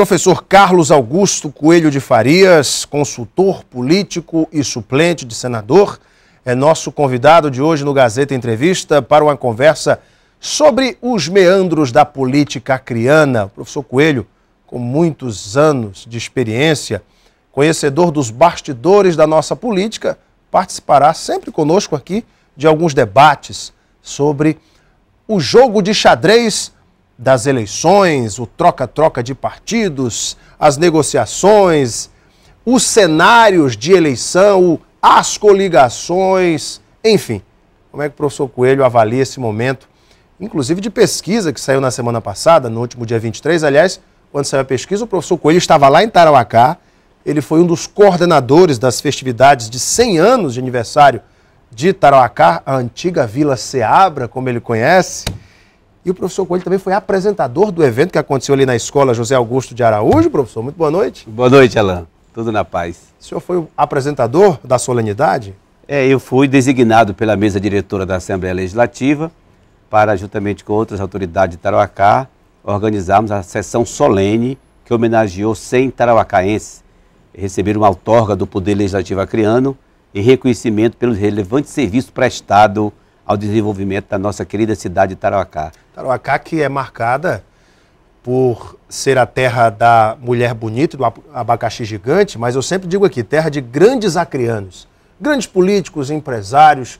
professor Carlos Augusto Coelho de Farias, consultor político e suplente de senador, é nosso convidado de hoje no Gazeta Entrevista para uma conversa sobre os meandros da política acriana. O professor Coelho, com muitos anos de experiência, conhecedor dos bastidores da nossa política, participará sempre conosco aqui de alguns debates sobre o jogo de xadrez das eleições, o troca-troca de partidos, as negociações, os cenários de eleição, as coligações, enfim. Como é que o professor Coelho avalia esse momento, inclusive de pesquisa que saiu na semana passada, no último dia 23, aliás, quando saiu a pesquisa, o professor Coelho estava lá em Tarauacá, ele foi um dos coordenadores das festividades de 100 anos de aniversário de Tarauacá, a antiga Vila Seabra, como ele conhece. E o professor Coelho também foi apresentador do evento que aconteceu ali na escola José Augusto de Araújo. Professor, muito boa noite. Boa noite, Alain. Tudo na paz. O senhor foi o apresentador da solenidade? É, eu fui designado pela mesa diretora da Assembleia Legislativa para, juntamente com outras autoridades de Tarauacá, organizarmos a sessão solene que homenageou 100 tarauacaenses. Receberam uma outorga do Poder Legislativo Acreano em reconhecimento pelos relevantes serviços prestados ao desenvolvimento da nossa querida cidade de Tarauacá. Tarauacá que é marcada por ser a terra da mulher bonita, do abacaxi gigante, mas eu sempre digo aqui, terra de grandes acrianos, grandes políticos, empresários,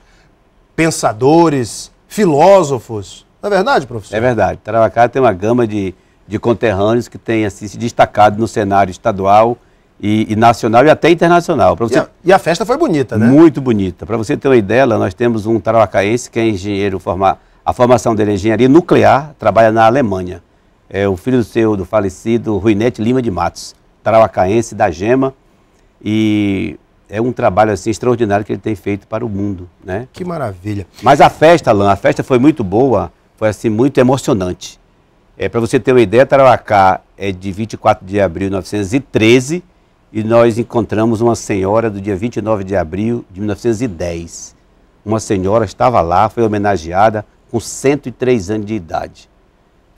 pensadores, filósofos. Não é verdade, professor? É verdade. Tarauacá tem uma gama de, de conterrâneos que tem assim, se destacado no cenário estadual, e, e nacional e até internacional. Você... E, a, e, a, festa foi bonita, né? Muito bonita. Para você ter uma ideia, nós temos um tarauacaense que é engenheiro, forma, a formação dele é engenharia nuclear, trabalha na Alemanha. É o filho do seu, do falecido Ruinete Lima de Matos, tarauacaense da Gema. E é um trabalho assim extraordinário que ele tem feito para o mundo, né? Que maravilha. Mas a festa, Alain, a festa foi muito boa, foi assim muito emocionante. É para você ter uma ideia, Tarauacá é de 24 de abril de 1913 e nós encontramos uma senhora do dia 29 de abril de 1910. Uma senhora estava lá, foi homenageada com 103 anos de idade.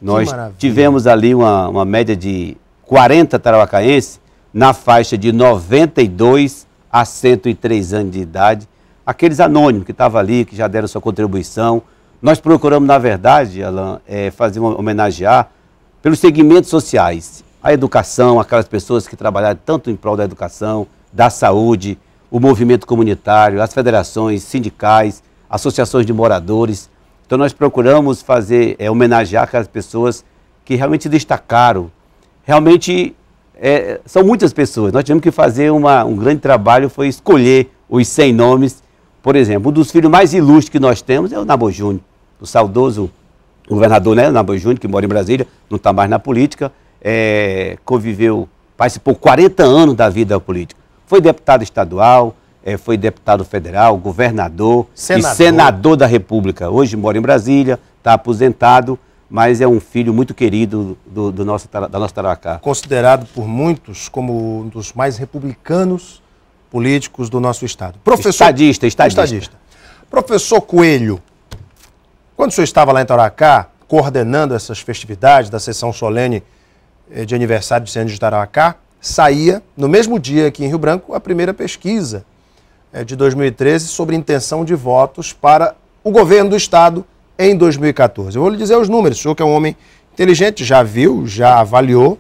nós tivemos ali uma, uma média de 40 tarauacaenses na faixa de 92 a 103 anos de idade. Aqueles anônimos que estavam ali, que já deram sua contribuição. Nós procuramos, na verdade, Alain, é, fazer homenagear pelos segmentos sociais a educação, aquelas pessoas que trabalharam tanto em prol da educação, da saúde, o movimento comunitário, as federações sindicais, associações de moradores. Então nós procuramos fazer, é, homenagear aquelas pessoas que realmente destacaram. Realmente é, são muitas pessoas. Nós tivemos que fazer uma, um grande trabalho, foi escolher os 100 nomes. Por exemplo, um dos filhos mais ilustres que nós temos é o Nabo Júnior, o saudoso governador né, Nabo Júnior, que mora em Brasília, não está mais na política é, conviveu, participou 40 anos da vida política. Foi deputado estadual, é, foi deputado federal, governador senador. e senador da República. Hoje mora em Brasília, está aposentado, mas é um filho muito querido do, do nosso, da nossa Taracá. Considerado por muitos como um dos mais republicanos políticos do nosso Estado. Professor... Estadista, estadista. estadista. Professor Coelho, quando o senhor estava lá em Taracá, coordenando essas festividades da sessão solene é, de aniversário de 100 de Tarauacá, saía, no mesmo dia aqui em Rio Branco, a primeira pesquisa é, de 2013 sobre intenção de votos para o governo do Estado em 2014. Eu vou lhe dizer os números, o senhor que é um homem inteligente, já viu, já avaliou.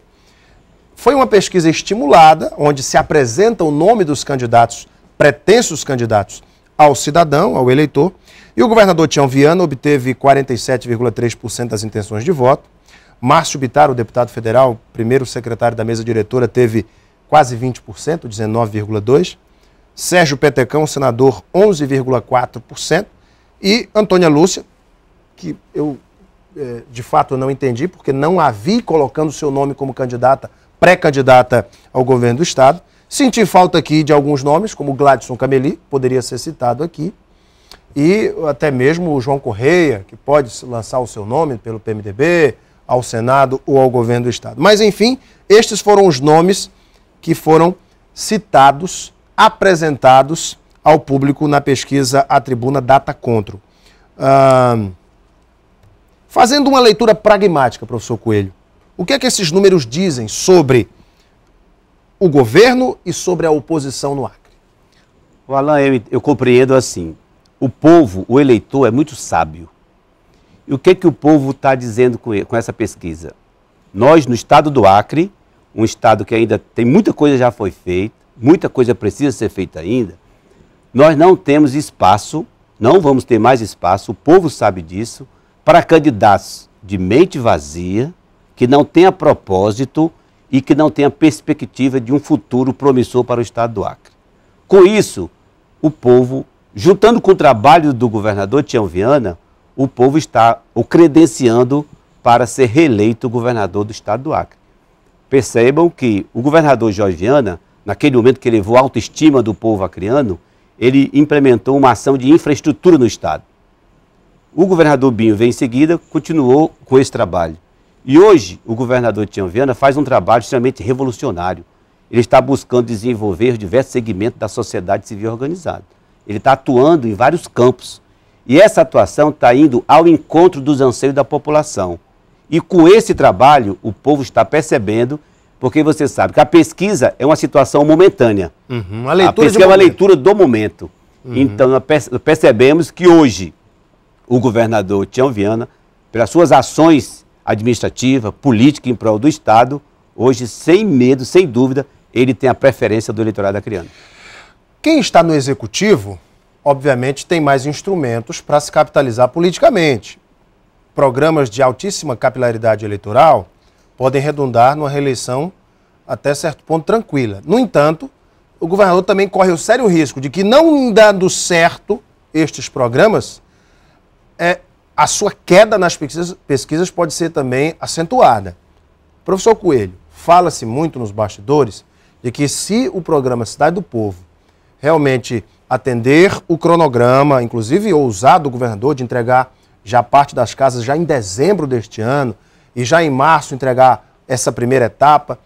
Foi uma pesquisa estimulada, onde se apresenta o nome dos candidatos, pretensos candidatos, ao cidadão, ao eleitor. E o governador Tião Viana obteve 47,3% das intenções de voto. Márcio Bitar, o deputado federal, primeiro secretário da mesa diretora, teve quase 20%, 19,2%. Sérgio Petecão, senador, 11,4%. E Antônia Lúcia, que eu é, de fato não entendi, porque não a vi colocando seu nome como candidata, pré-candidata ao governo do Estado. Senti falta aqui de alguns nomes, como Gladson Cameli, poderia ser citado aqui, e até mesmo o João Correia, que pode lançar o seu nome pelo PMDB, ao Senado ou ao governo do Estado. Mas, enfim, estes foram os nomes que foram citados, apresentados ao público na pesquisa A Tribuna Data Contro. fazendo uma leitura pragmática, professor Coelho, o que é que esses números dizem sobre o governo e sobre a oposição no Acre? O Alain, eu, eu compreendo assim. O povo, o eleitor, é muito sábio. E o que, que o povo está dizendo com, ele, com essa pesquisa? Nós, no estado do Acre, um estado que ainda tem muita coisa já foi feita, muita coisa precisa ser feita ainda, nós não temos espaço, não vamos ter mais espaço, o povo sabe disso, para candidatos de mente vazia, que não tenha propósito e que não tenha perspectiva de um futuro promissor para o estado do Acre. Com isso, o povo, juntando com o trabalho do governador Tião Viana, o povo está o credenciando para ser reeleito governador do estado do Acre. Percebam que o governador Jorge Viana, naquele momento que levou a autoestima do povo acreano, ele implementou uma ação de infraestrutura no estado. O governador Binho vem em seguida, continuou com esse trabalho. E hoje o governador Tião Viana faz um trabalho extremamente revolucionário. Ele está buscando desenvolver diversos segmentos da sociedade civil organizada. Ele está atuando em vários campos e essa atuação está indo ao encontro dos anseios da população. E com esse trabalho, o povo está percebendo, porque você sabe que a pesquisa é uma situação momentânea. Uhum, a, a pesquisa é uma leitura do momento. Uhum. Então, nós percebemos que hoje o governador Tião Viana, pelas suas ações administrativas, políticas em prol do Estado, hoje, sem medo, sem dúvida, ele tem a preferência do eleitorado da criança. Quem está no executivo obviamente, tem mais instrumentos para se capitalizar politicamente. Programas de altíssima capilaridade eleitoral podem redundar numa reeleição até certo ponto tranquila. No entanto, o governador também corre o sério risco de que, não dando certo estes programas, é, a sua queda nas pesquisas, pesquisas pode ser também acentuada. Professor Coelho, fala-se muito nos bastidores de que se o programa Cidade do Povo realmente atender o cronograma, inclusive ousado o governador de entregar já parte das casas já em dezembro deste ano e já em março entregar essa primeira etapa.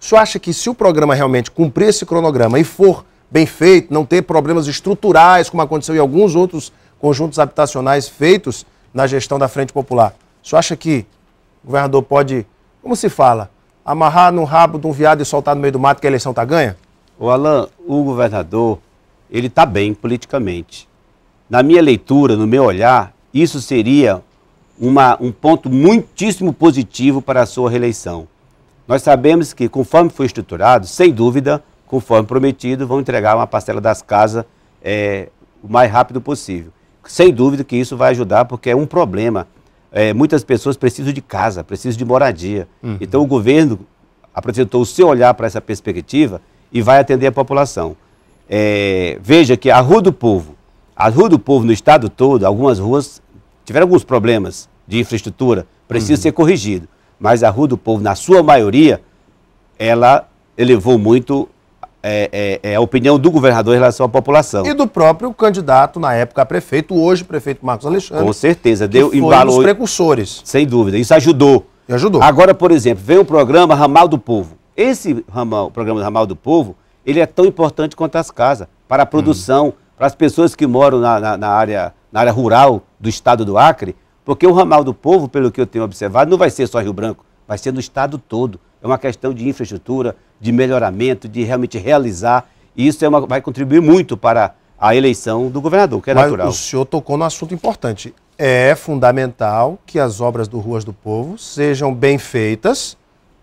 O senhor acha que se o programa realmente cumprir esse cronograma e for bem feito, não ter problemas estruturais, como aconteceu em alguns outros conjuntos habitacionais feitos na gestão da Frente Popular, o senhor acha que o governador pode, como se fala, amarrar no rabo de um viado e soltar no meio do mato que a eleição está ganha? O Alain, o governador, ele está bem politicamente. Na minha leitura, no meu olhar, isso seria uma, um ponto muitíssimo positivo para a sua reeleição. Nós sabemos que, conforme foi estruturado, sem dúvida, conforme prometido, vão entregar uma parcela das casas é, o mais rápido possível. Sem dúvida que isso vai ajudar, porque é um problema. É, muitas pessoas precisam de casa, precisam de moradia. Uhum. Então, o governo apresentou o seu olhar para essa perspectiva e vai atender a população. É, veja que a Rua do Povo, a Rua do Povo no estado todo, algumas ruas tiveram alguns problemas de infraestrutura, precisa uhum. ser corrigido. Mas a Rua do Povo, na sua maioria, ela elevou muito é, é, é, a opinião do governador em relação à população. E do próprio candidato, na época, a prefeito, hoje prefeito Marcos Alexandre. Com certeza, deu embalou Um dos precursores. Sem dúvida, isso ajudou. E ajudou. Agora, por exemplo, veio o programa Ramal do Povo. Esse ramal, programa do Ramal do Povo, ele é tão importante quanto as casas, para a hum. produção, hum. para as pessoas que moram na, na, na, área, na área rural do estado do Acre, porque o Ramal do Povo, pelo que eu tenho observado, não vai ser só Rio Branco, vai ser no estado todo. É uma questão de infraestrutura, de melhoramento, de realmente realizar. E isso é uma, vai contribuir muito para a eleição do governador, que é Mas natural. O senhor tocou num assunto importante. É fundamental que as obras do Ruas do Povo sejam bem feitas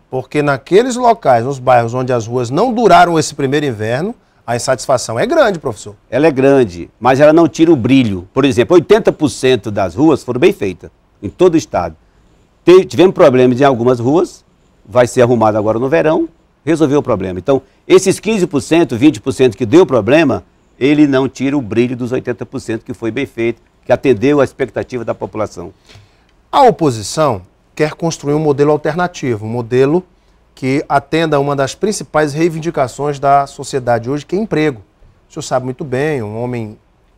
porque naqueles locais, nos bairros onde as ruas não duraram esse primeiro inverno, a insatisfação é grande, professor. Ela é grande, mas ela não tira o brilho. Por exemplo, 80% das ruas foram bem feitas, em todo o estado. Tivemos problemas em algumas ruas, vai ser arrumado agora no verão, resolveu o problema. Então, esses 15%, 20% que deu problema, ele não tira o brilho dos 80% que foi bem feito, que atendeu a expectativa da população. A oposição quer construir um modelo alternativo, um modelo que atenda a uma das principais reivindicações da sociedade hoje, que é emprego. O senhor sabe muito bem, um homem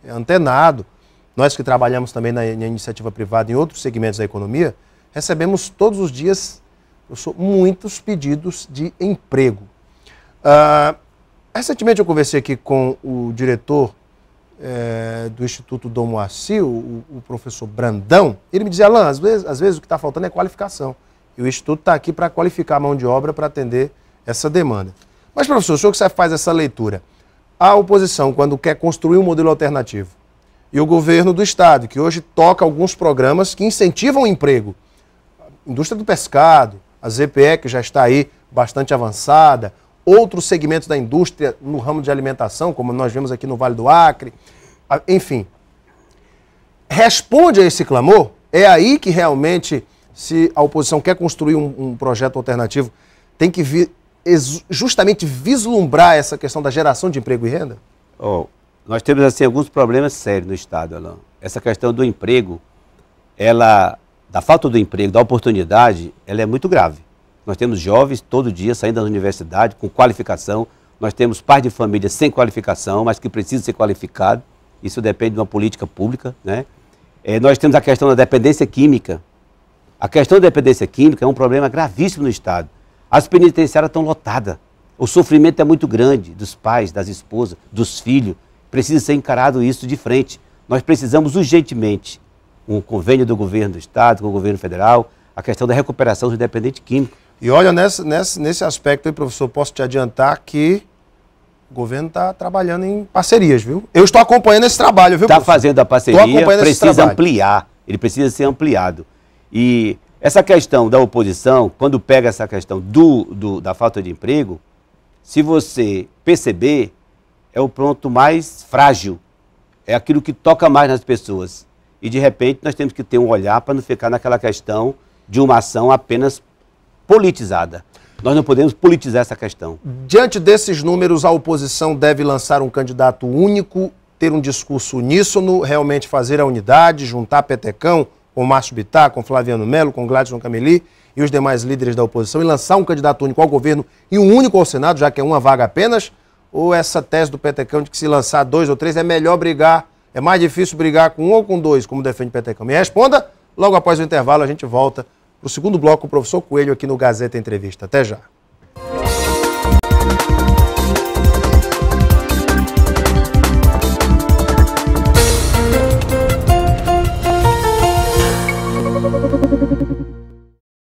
antenado, nós que trabalhamos também na, na iniciativa privada em outros segmentos da economia, recebemos todos os dias sou, muitos pedidos de emprego. Uh, recentemente eu conversei aqui com o diretor é, do Instituto Dom Moacir, o, o, professor Brandão, ele me dizia, Alain, às vezes, às vezes o que está faltando é qualificação. E o Instituto está aqui para qualificar a mão de obra para atender essa demanda. Mas, professor, o senhor que faz essa leitura. A oposição, quando quer construir um modelo alternativo, e o governo do Estado, que hoje toca alguns programas que incentivam o emprego. A indústria do pescado, a ZPE, que já está aí bastante avançada, outros segmentos da indústria no ramo de alimentação, como nós vemos aqui no Vale do Acre, ah, enfim. Responde a esse clamor, é aí que realmente, se a oposição quer construir um, um projeto alternativo, tem que vi, justamente vislumbrar essa questão da geração de emprego e renda? Oh, nós temos assim alguns problemas sérios no Estado, Alain. Essa questão do emprego, ela, da falta do emprego, da oportunidade, ela é muito grave. Nós temos jovens todo dia saindo da universidade com qualificação. Nós temos pais de família sem qualificação, mas que precisam ser qualificados. Isso depende de uma política pública. Né? É, nós temos a questão da dependência química. A questão da dependência química é um problema gravíssimo no Estado. As penitenciárias estão lotadas. O sofrimento é muito grande dos pais, das esposas, dos filhos. Precisa ser encarado isso de frente. Nós precisamos urgentemente um convênio do governo do Estado com o governo federal, a questão da recuperação do dependente químico. E olha, nessa, nessa, nesse aspecto aí, professor, posso te adiantar que o governo está trabalhando em parcerias, viu? Eu estou acompanhando esse trabalho, viu? Está fazendo a parceria, precisa ampliar, ele precisa ser ampliado. E essa questão da oposição, quando pega essa questão do, do da falta de emprego, se você perceber, é o ponto mais frágil, é aquilo que toca mais nas pessoas. E de repente nós temos que ter um olhar para não ficar naquela questão de uma ação apenas politizada. Nós não podemos politizar essa questão. Diante desses números, a oposição deve lançar um candidato único, ter um discurso uníssono, realmente fazer a unidade, juntar Petecão com Márcio Bittar, com Flaviano Melo, com Gladson Cameli e os demais líderes da oposição e lançar um candidato único ao governo e um único ao Senado, já que é uma vaga apenas? Ou essa tese do Petecão de que se lançar dois ou três é melhor brigar, é mais difícil brigar com um ou com dois, como defende Petecão? Me responda logo após o intervalo, a gente volta para o segundo bloco, o professor Coelho aqui no Gazeta Entrevista. Até já.